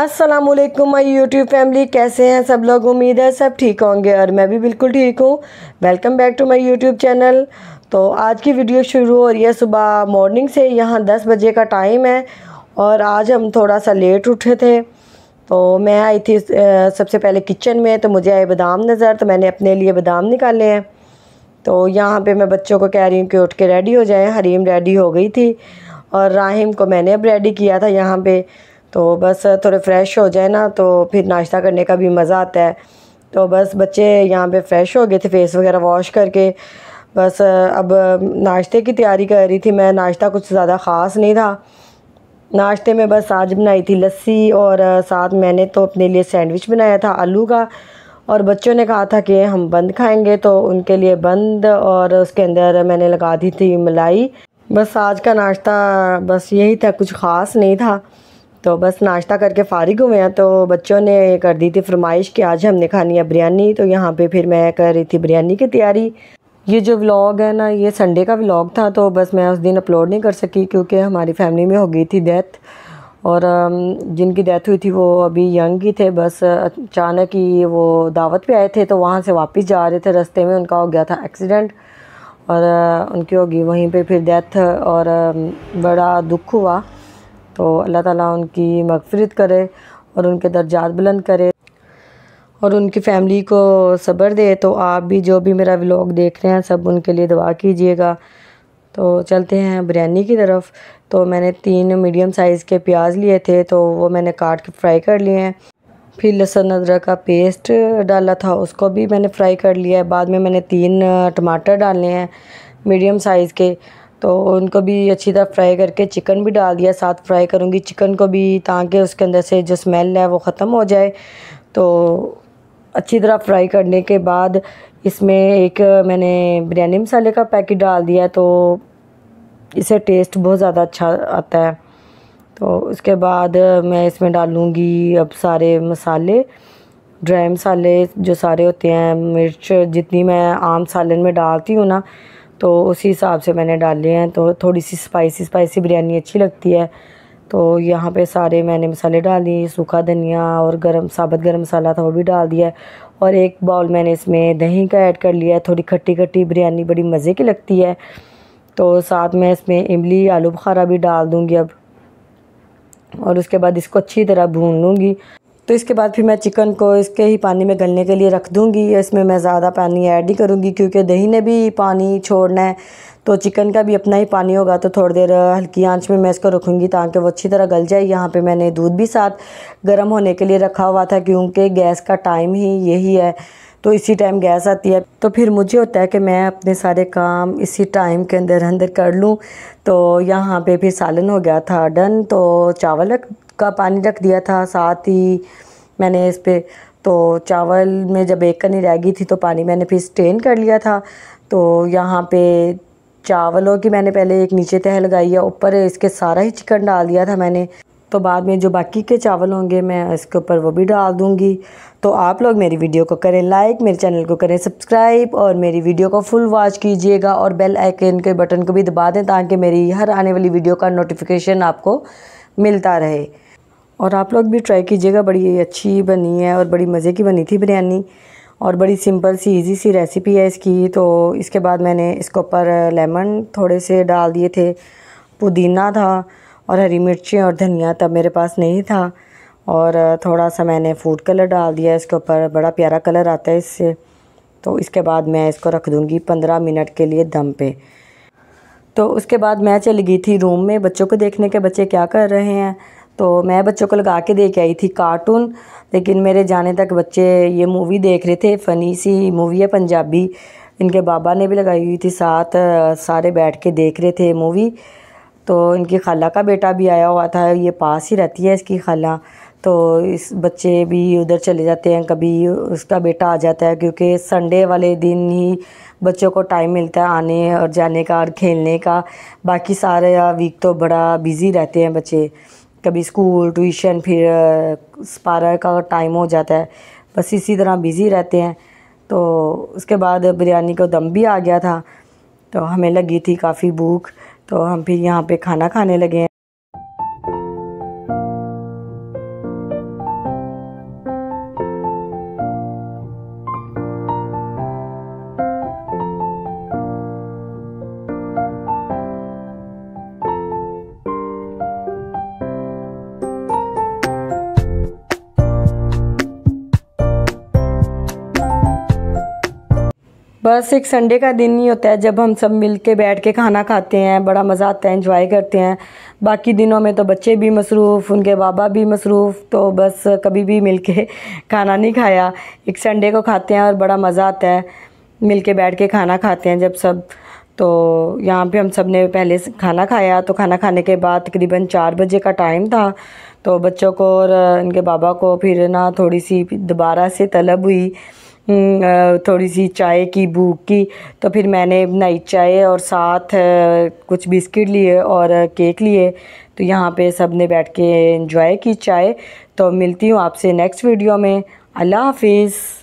वालेकुम my YouTube family कैसे हैं सब लोग उम्मीद है सब ठीक होंगे और मैं भी बिल्कुल ठीक हूँ welcome back to my YouTube channel तो आज की वीडियो शुरू हो रही है सुबह मॉर्निंग से यहाँ दस बजे का टाइम है और आज हम थोड़ा सा लेट उठे थे तो मैं आई थी सबसे पहले किचन में तो मुझे आए बादाम नज़र तो मैंने अपने लिए बादाम निकाले हैं तो यहाँ पर मैं बच्चों को कह रही हूँ कि उठ के रेडी हो जाएँ हरीम रेडी हो गई थी और राहिम को मैंने अब रेडी किया था यहाँ पर तो बस थोड़े फ्रेश हो जाए ना तो फिर नाश्ता करने का भी मज़ा आता है तो बस बच्चे यहाँ पे फ्रेश हो गए थे फेस वगैरह वॉश करके बस अब नाश्ते की तैयारी कर रही थी मैं नाश्ता कुछ ज़्यादा ख़ास नहीं था नाश्ते में बस आज बनाई थी लस्सी और साथ मैंने तो अपने लिए सैंडविच बनाया था आलू का और बच्चों ने कहा था कि हम बंद खाएंगे तो उनके लिए बंद और उसके अंदर मैंने लगा दी थी मलाई बस आज का नाश्ता बस यही था कुछ ख़ास नहीं था तो बस नाश्ता करके फ़ारिग हुए हैं तो बच्चों ने कर दी थी फरमाइश कि आज हमने खानी है बिरयानी तो यहाँ पे फिर मैं कर रही थी बिरयानी की तैयारी ये जो व्लॉग है ना ये संडे का व्लॉग था तो बस मैं उस दिन अपलोड नहीं कर सकी क्योंकि हमारी फैमिली में हो गई थी डेथ और जिनकी डेथ हुई थी वो अभी यंग ही थे बस अचानक ही वो दावत पे आए थे तो वहाँ से वापस जा रहे थे रस्ते में उनका हो गया था एक्सीडेंट और उनकी होगी वहीं पे फिर डेथ और बड़ा दुख हुआ तो अल्लाह ताला उनकी मगफरत करे और उनके दर्जात बुलंद करे और उनकी फ़ैमिली को सब्र दे तो आप भी जो भी मेरा व्लॉग देख रहे हैं सब उनके लिए दुआ कीजिएगा तो चलते हैं बिरयानी की तरफ तो मैंने तीन मीडियम साइज़ के प्याज लिए थे तो वो मैंने काट के फ्राई कर लिए हैं फिर लहसुन अदरक का पेस्ट डाला था उसको भी मैंने फ्राई कर लिया है बाद में मैंने तीन टमाटर डाले हैं मीडियम साइज़ के तो उनको भी अच्छी तरह फ्राई करके चिकन भी डाल दिया साथ फ्राई करूँगी चिकन को भी ताकि उसके अंदर से जो स्मेल है वो ख़त्म हो जाए तो अच्छी तरह फ्राई करने के बाद इसमें एक मैंने बिरयानी मसाले का पैकेट डाल दिया तो इसे टेस्ट बहुत ज़्यादा अच्छा आता है तो उसके बाद मैं इसमें डालूँगी अब सारे मसाले ड्राई मसाले जो सारे होते हैं मिर्च जितनी मैं आम सालन में डालती हूँ ना तो उसी हिसाब से मैंने डाले हैं तो थोड़ी सी स्पाइसी स्पाइसी बिरयानी अच्छी लगती है तो यहाँ पे सारे मैंने मसाले डाल दिए सूखा धनिया और गरम साबत गरम मसाला था वो भी डाल दिया और एक बाउल मैंने इसमें दही का ऐड कर लिया है थोड़ी खट्टी खट्टी बिरयानी बड़ी मज़े की लगती है तो साथ में इसमें इमली आलू बुखारा भी डाल दूँगी अब और उसके बाद इसको अच्छी तरह भून लूँगी तो इसके बाद फिर मैं चिकन को इसके ही पानी में गलने के लिए रख दूँगी इसमें मैं ज़्यादा पानी ऐड नहीं करूँगी क्योंकि दही ने भी पानी छोड़ना है तो चिकन का भी अपना ही पानी होगा तो थोड़ी देर हल्की आंच में मैं इसको रखूँगी ताकि वो अच्छी तरह गल जाए यहाँ पे मैंने दूध भी साथ गर्म होने के लिए रखा हुआ था क्योंकि गैस का टाइम ही यही है तो इसी टाइम गैस आती है तो फिर मुझे होता है कि मैं अपने सारे काम इसी टाइम के अंदर अंदर कर लूँ तो यहाँ पे फिर सालन हो गया था डन तो चावल रख का पानी रख दिया था साथ ही मैंने इस पर तो चावल में जब एक कनी रह गई थी तो पानी मैंने फिर स्टेन कर लिया था तो यहाँ पे चावलों की मैंने पहले एक नीचे तह लगाई है ऊपर इसके सारा ही चिकन डाल दिया था मैंने तो बाद में जो बाकी के चावल होंगे मैं इसके ऊपर वो भी डाल दूँगी तो आप लोग मेरी वीडियो को करें लाइक मेरे चैनल को करें सब्सक्राइब और मेरी वीडियो को फुल वॉच कीजिएगा और बेल आइकन के बटन को भी दबा दें ताकि मेरी हर आने वाली वीडियो का नोटिफिकेशन आपको मिलता रहे और आप लोग भी ट्राई कीजिएगा बड़ी अच्छी बनी है और बड़ी मज़े की बनी थी बिरयानी और बड़ी सिंपल सी इजी सी रेसिपी है इसकी तो इसके बाद मैंने इसके ऊपर लेमन थोड़े से डाल दिए थे पुदीना था और हरी मिर्ची और धनिया तब मेरे पास नहीं था और थोड़ा सा मैंने फूड कलर डाल दिया इसके ऊपर बड़ा प्यारा कलर आता है इससे तो इसके बाद मैं इसको रख दूँगी पंद्रह मिनट के लिए दम पे तो उसके बाद मैं चली गई थी रूम में बच्चों को देखने के बच्चे क्या कर रहे हैं तो मैं बच्चों को लगा के दे के आई थी कार्टून लेकिन मेरे जाने तक बच्चे ये मूवी देख रहे थे फ़नी सी मूवी है पंजाबी इनके बाबा ने भी लगाई हुई थी साथ सारे बैठ के देख रहे थे मूवी तो इनकी खाला का बेटा भी आया हुआ था ये पास ही रहती है इसकी खाला तो इस बच्चे भी उधर चले जाते हैं कभी उसका बेटा आ जाता है क्योंकि संडे वाले दिन ही बच्चों को टाइम मिलता है आने और जाने का और खेलने का बाकी सारे वीक तो बड़ा बिज़ी रहते हैं बच्चे कभी स्कूल ट्यूशन फिर पारा का टाइम हो जाता है बस इसी तरह बिज़ी रहते हैं तो उसके बाद बिरयानी का दम भी आ गया था तो हमें लगी थी काफ़ी भूख तो हम फिर यहाँ पे खाना खाने लगे हैं बस एक संडे का दिन ही होता है जब हम सब मिल के बैठ के खाना खाते हैं बड़ा मज़ा आता है इंजॉय करते हैं बाकी दिनों में तो बच्चे भी मसरूफ़ उनके बाबा भी मसरूफ़ तो बस कभी भी मिल के खाना नहीं खाया एक संडे को खाते हैं और बड़ा मज़ा आता है मिल के बैठ के खाना खाते हैं जब सब तो यहाँ पे हम सब ने पहले खाना खाया तो खाना खाने के बाद तकरीबन चार बजे का टाइम था तो बच्चों को और इनके बाबा को फिर ना थोड़ी सी दोबारा से तलब हुई हम्म, थोड़ी सी चाय की भूख की तो फिर मैंने नई चाय और साथ कुछ बिस्किट लिए और केक लिए तो यहाँ पे सब ने बैठ के इन्जॉय की चाय तो मिलती हूँ आपसे नेक्स्ट वीडियो में अल्लाह हाफिज़